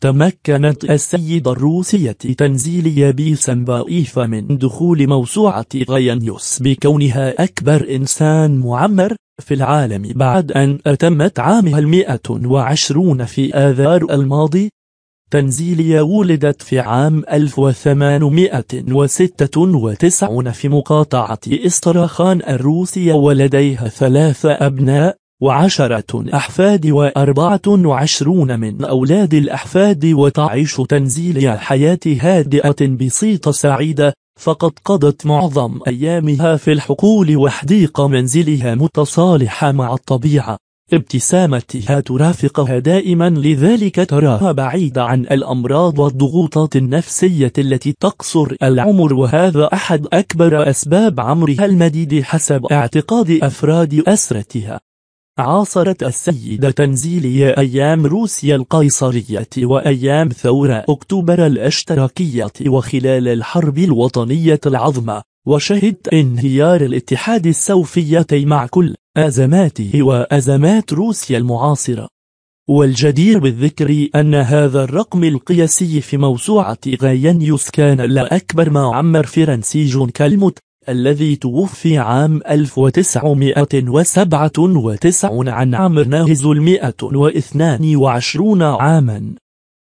تمكنت السيدة الروسية تنزيليا بيسنبايف من دخول موسوعة غيانيوس بكونها أكبر إنسان معمر في العالم بعد أن أتمت عامها المئة وعشرون في آذار الماضي تنزيليا ولدت في عام 1896 في مقاطعة استراخان الروسية ولديها ثلاث أبناء وعشرة أحفاد وأربعة وعشرون من أولاد الأحفاد وتعيش تنزيل حياة هادئة بسيطة سعيدة فقد قضت معظم أيامها في الحقول وحديقة منزلها متصالحة مع الطبيعة ابتسامتها ترافقها دائما لذلك تراها بعيدة عن الأمراض والضغوطات النفسية التي تقصر العمر وهذا أحد أكبر أسباب عمرها المديد حسب اعتقاد أفراد أسرتها عاصرت السيدة تنزيلية أيام روسيا القيصرية وأيام ثورة أكتوبر الاشتراكية وخلال الحرب الوطنية العظمى وشهد انهيار الاتحاد السوفيتي مع كل أزماته وأزمات روسيا المعاصرة والجدير بالذكر أن هذا الرقم القياسي في موسوعة غاينيوس كان لا أكبر ما عمر فرنسي كالموت الذي توفي عام 1997 عن عمر ناهز المئة واثنان وعشرون عاماً